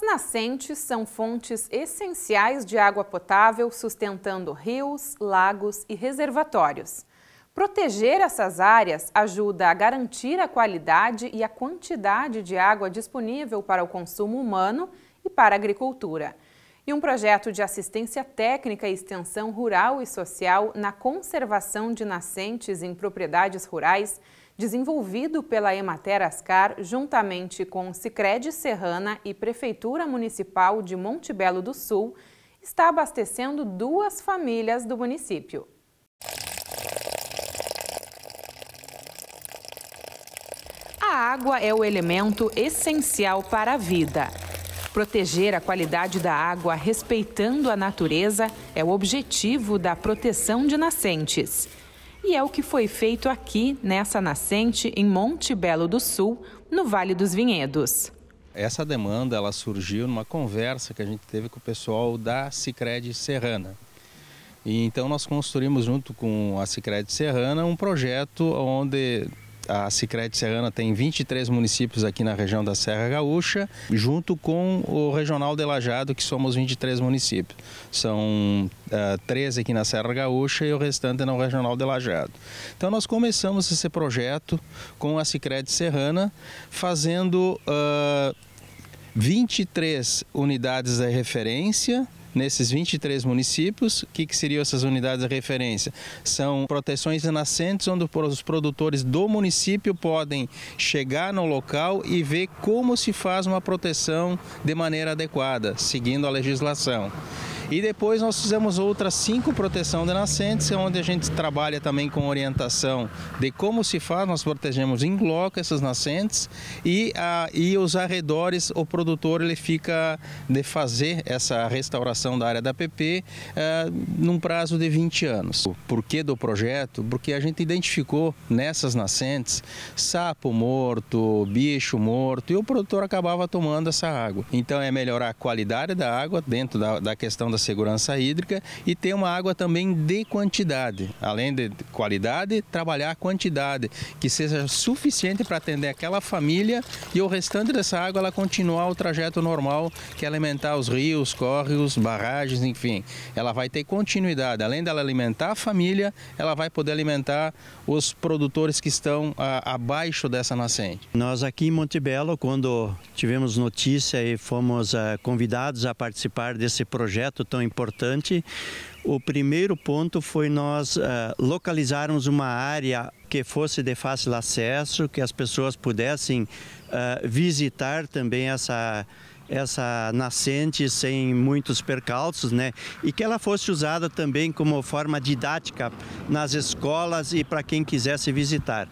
As nascentes são fontes essenciais de água potável, sustentando rios, lagos e reservatórios. Proteger essas áreas ajuda a garantir a qualidade e a quantidade de água disponível para o consumo humano e para a agricultura e um projeto de assistência técnica e extensão rural e social na conservação de nascentes em propriedades rurais, desenvolvido pela Emater Ascar juntamente com Sicredi Serrana e Prefeitura Municipal de Monte Belo do Sul, está abastecendo duas famílias do município. A água é o elemento essencial para a vida. Proteger a qualidade da água respeitando a natureza é o objetivo da proteção de nascentes. E é o que foi feito aqui nessa nascente em Monte Belo do Sul, no Vale dos Vinhedos. Essa demanda ela surgiu numa conversa que a gente teve com o pessoal da Sicredi Serrana. E então nós construímos junto com a Sicredi Serrana um projeto onde a Sicredi Serrana tem 23 municípios aqui na região da Serra Gaúcha, junto com o Regional de Lajado, que somos 23 municípios. São uh, eh, 13 aqui na Serra Gaúcha e o restante no Regional de Lajado. Então nós começamos esse projeto com a Sicredi Serrana, fazendo uh, ah, 23 unidades de referência nesses 23 municípios. O que, que seriam essas unidades de referência? São proteções nascentes onde os produtores do município podem chegar no local e ver como se faz uma proteção de maneira adequada, seguindo a legislação. E depois nós fizemos outras cinco proteção de nascentes, onde a gente trabalha também com orientação de como se faz, nós protegemos em bloco essas nascentes e, a, e os arredores, o produtor ele fica de fazer essa restauração da área da PP eh, num prazo de 20 anos. O porquê do projeto? Porque a gente identificou nessas nascentes sapo morto, bicho morto e o produtor acabava tomando essa água. Então é melhorar a qualidade da água dentro da, da questão da segurança hídrica e ter uma água também de quantidade. Além de qualidade, trabalhar a quantidade, que seja suficiente para atender aquela família e o restante dessa água ela continuar o trajeto normal, que é alimentar os rios, córregos, barragens, enfim. Ela vai ter continuidade. Além dela alimentar a família, ela vai poder alimentar os produtores que estão a, abaixo dessa nascente. Nós aqui em Montebello, quando tivemos notícia e fomos a, eh, convidados a participar desse projeto tão importante. O primeiro ponto foi nós uh, localizarmos uma área que fosse de fácil acesso, que as pessoas pudessem uh, visitar também essa essa nascente sem muitos percalços, né? E que ela fosse usada também como forma didática nas escolas e para quem quisesse visitar.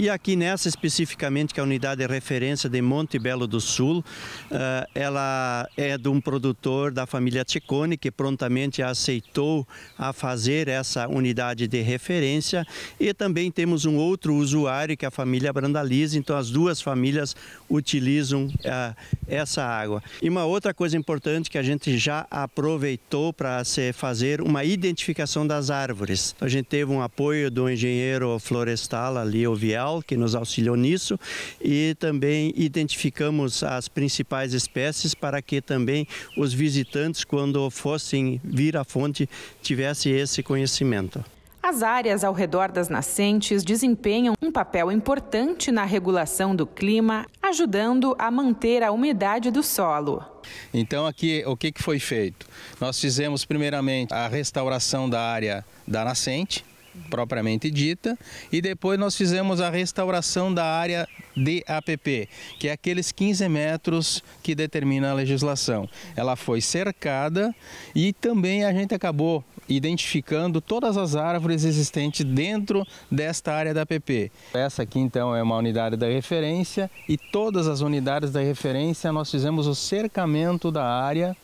E aqui nessa especificamente, que é a unidade de referência de Monte Belo do Sul, eh, ela é de um produtor da família Ticone, que prontamente aceitou a fazer essa unidade de referência. E também temos um outro usuário, que é a família Brandaliza, então as duas famílias utilizam eh, essa água. E uma outra coisa importante que a gente já aproveitou para se fazer uma identificação das árvores. A gente teve um apoio do engenheiro florestal ali, o Vial, que nos auxiliou nisso, e também identificamos as principais espécies para que também os visitantes, quando fossem vir à fonte, tivessem esse conhecimento. As áreas ao redor das nascentes desempenham um papel importante na regulação do clima, ajudando a manter a umidade do solo. Então aqui o que foi feito? Nós fizemos primeiramente a restauração da área da nascente, propriamente dita, e depois nós fizemos a restauração da área de APP que é aqueles 15 metros que determina a legislação. Ela foi cercada e também a gente acabou identificando todas as árvores existentes dentro desta área da APP. Essa aqui então é uma unidade da referência e todas as unidades da referência nós fizemos o cercamento da área,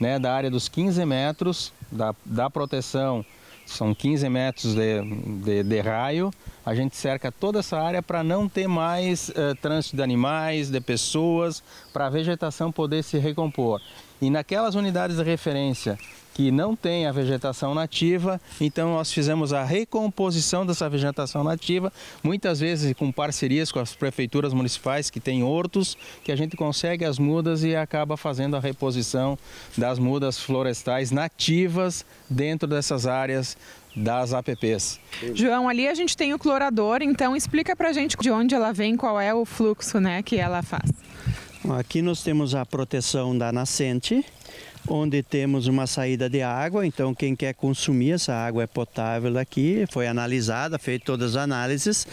né, da área dos 15 metros da, da proteção são 15 metros de, de, de, raio. A gente cerca toda essa área para não ter mais eh, trânsito de animais, de pessoas, para a vegetação poder se recompor. E naquelas unidades de referência que não tem a vegetação nativa, então nós fizemos a recomposição dessa vegetação nativa, muitas vezes com parcerias com as prefeituras municipais que têm hortos, que a gente consegue as mudas e acaba fazendo a reposição das mudas florestais nativas dentro dessas áreas das APPs. João, ali a gente tem o clorador, então explica pra gente de onde ela vem, qual é o fluxo né, que ela faz. Aqui nós temos a proteção da nascente, onde temos uma saída de água, então quem quer consumir essa água é potável aqui, foi analisada, feito todas as análises.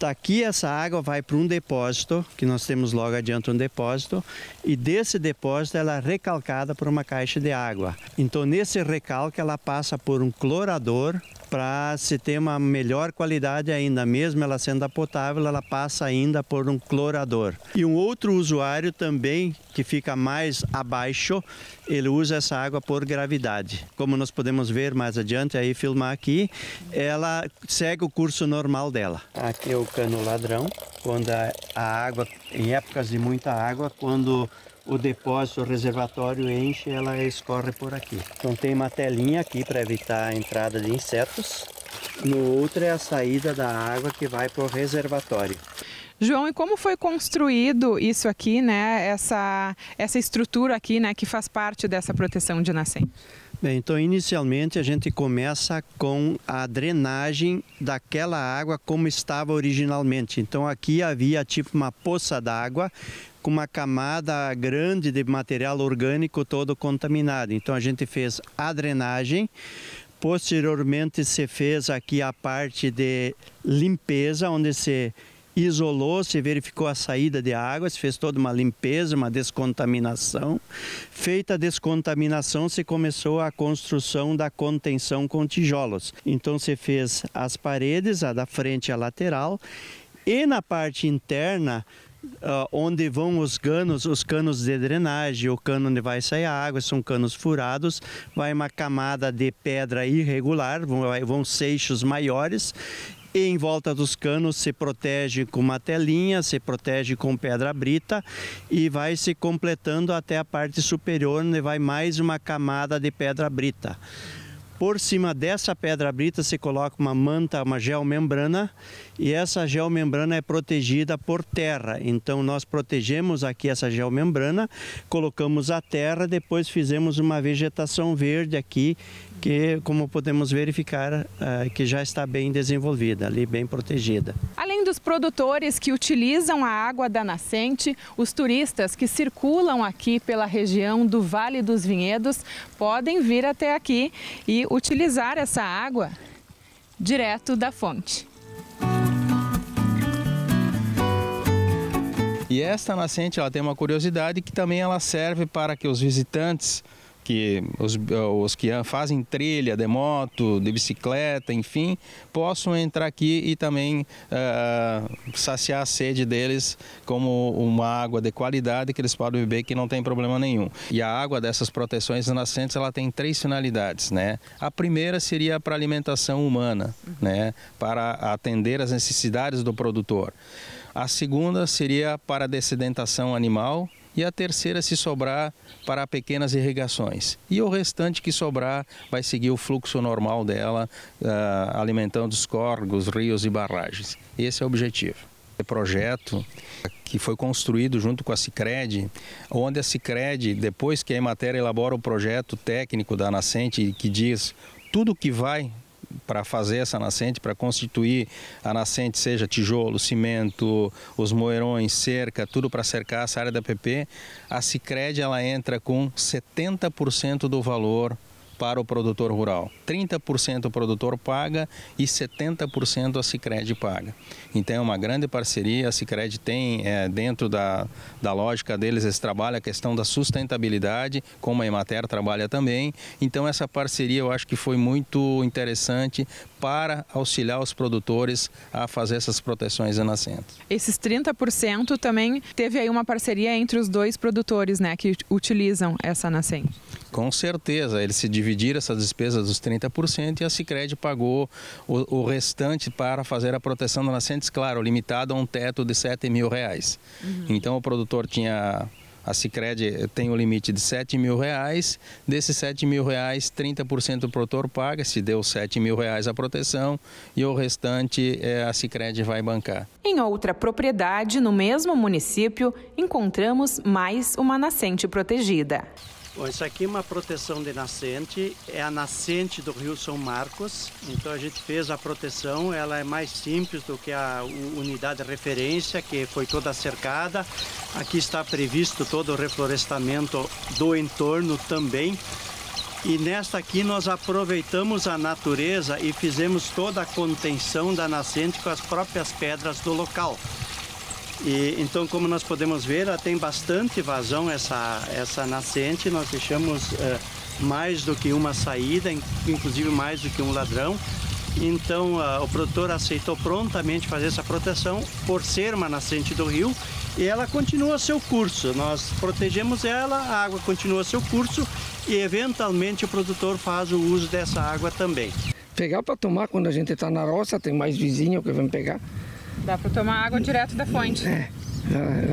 Daqui tá essa água vai para um depósito, que nós temos logo adiante um depósito, e desse depósito ela é recalcada por uma caixa de água. Então nesse recalque ela passa por um clorador para se ter uma melhor qualidade ainda. Mesmo ela sendo potável, ela passa ainda por um clorador. E um outro usuário também, que fica mais abaixo, ele usa essa água por gravidade. Como nós podemos ver mais adiante, aí filmar aqui, ela segue o curso normal dela. Aqui é o cano ladrão, quando a água, em épocas de muita água, quando o depósito, o reservatório enche, ela escorre por aqui. Então tem uma telinha aqui para evitar a entrada de insetos. No outro é a saída da água que vai para o reservatório. João, e como foi construído isso aqui, né? Essa, essa estrutura aqui, né? Que faz parte dessa proteção de nascente. Bem, então inicialmente a gente começa com a drenagem daquela água como estava originalmente. Então aqui havia tipo uma poça d'água com uma camada grande de material orgânico todo contaminado. Então a gente fez a drenagem, posteriormente se fez aqui a parte de limpeza, onde se isolou, se verificou a saída de água, se fez toda uma limpeza, uma descontaminação. Feita a descontaminação, se começou a construção da contenção com tijolos. Então se fez as paredes, a da frente e a lateral, e na parte interna Uh, onde vão os canos, os canos de drenagem, o cano onde vai sair a água, são canos furados, vai uma camada de pedra irregular, vão, vão seixos maiores e em volta dos canos se protege com uma telinha, se protege com pedra brita e vai se completando até a parte superior, onde vai mais uma camada de pedra brita. Por cima dessa pedra brita se coloca uma manta, uma membrana. E essa geomembrana é protegida por terra. Então nós protegemos aqui essa geomembrana, colocamos a terra, depois fizemos uma vegetação verde aqui, que como podemos verificar, eh, que já está bem desenvolvida, ali bem protegida. Além dos produtores que utilizam a água da nascente, os turistas que circulam aqui pela região do Vale dos Vinhedos podem vir até aqui e utilizar essa água direto da fonte. E esta nascente ela tem uma curiosidade que também ela serve para que os visitantes que os, eh, os, que fazem trilha de moto, de bicicleta, enfim, possam entrar aqui e também uh, saciar a sede deles como uma água de qualidade que eles podem beber que não tem problema nenhum. E a água dessas proteções nascentes ela tem três finalidades, né? A primeira seria para alimentação humana, né? Para atender as necessidades do produtor. A segunda seria para dessedentação animal e a terceira, se sobrar, para pequenas irrigações. E o restante que sobrar vai seguir o fluxo normal dela, ah, alimentando os corgos, rios e barragens. Esse é o objetivo. O projeto que foi construído junto com a Cicred, onde a Cicred, depois que a Emater elabora o projeto técnico da nascente que diz tudo que vai para fazer essa nascente, para constituir a nascente, seja tijolo, cimento, os moerões, cerca, tudo para cercar essa área da PP, a Cicred ela entra com 70% do valor para o produtor rural. 30% o produtor paga e 70% a Cicred paga. Então é uma grande parceria, a Cicred tem é, dentro da, da lógica deles, esse trabalho a questão da sustentabilidade, como a Emater trabalha também. Então essa parceria eu acho que foi muito interessante para auxiliar os produtores a fazer essas proteções nascentes. Esses 30% também teve aí uma parceria entre os dois produtores, né, que utilizam essa nascente. Com certeza, eles se dividiram essas despesas dos 30% e a Cicred pagou o, o, restante para fazer a proteção da nascentes, claro, limitado a um teto de 7 mil reais. Uhum. Então o produtor tinha a Cicred tem o um limite de 7 mil reais, desses 7 mil reais, 30% o produtor paga, se deu 7 mil reais a proteção e o restante é, a Cicred vai bancar. Em outra propriedade, no mesmo município, encontramos mais uma nascente protegida. Bom, isso aqui é uma proteção de nascente, é a nascente do rio São Marcos, então a gente fez a proteção, ela é mais simples do que a unidade de referência, que foi toda cercada. Aqui está previsto todo o reflorestamento do entorno também. E nesta aqui nós aproveitamos a natureza e fizemos toda a contenção da nascente com as próprias pedras do local. E, então, como nós podemos ver, ela tem bastante vazão essa, essa nascente. Nós deixamos eh, mais do que uma saída, inclusive mais do que um ladrão. Então, a, o produtor aceitou prontamente fazer essa proteção por ser uma nascente do rio e ela continua seu curso. Nós protegemos ela, a água continua seu curso e, eventualmente, o produtor faz o uso dessa água também. Pegar para tomar quando a gente está na roça, tem mais vizinho que vem pegar. Dá para tomar água direto da fonte. É.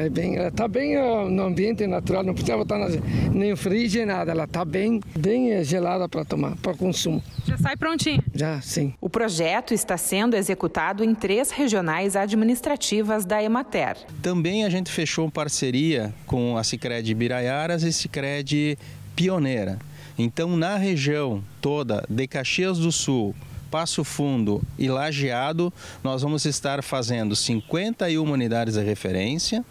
É bem, ela está bem no ambiente natural, não precisa botar na, nem frígio, nada. Ela está bem, bem eh, gelada para tomar, para consumo. Já sai prontinha? Já, sim. O projeto está sendo executado em três regionais administrativas da Emater. Também a gente fechou parceria com a Sicredi Biraiaras e Sicredi Pioneira. Então, na região toda de Caxias do Sul, Passo Fundo e Lajeado, nós vamos estar fazendo 51 unidades de referência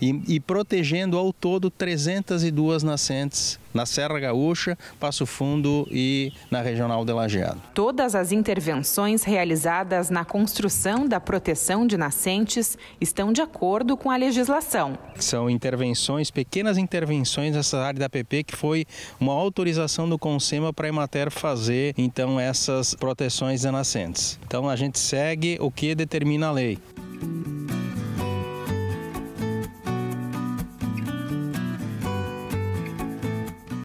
e, e protegendo ao todo 302 nascentes na Serra Gaúcha, Passo Fundo e na Regional de Lajeado. Todas as intervenções realizadas na construção da proteção de nascentes estão de acordo com a legislação. São intervenções, pequenas intervenções nessa área da PP que foi uma autorização do Consema para a Emater fazer então essas proteções de nascentes. Então a gente segue o que determina a lei.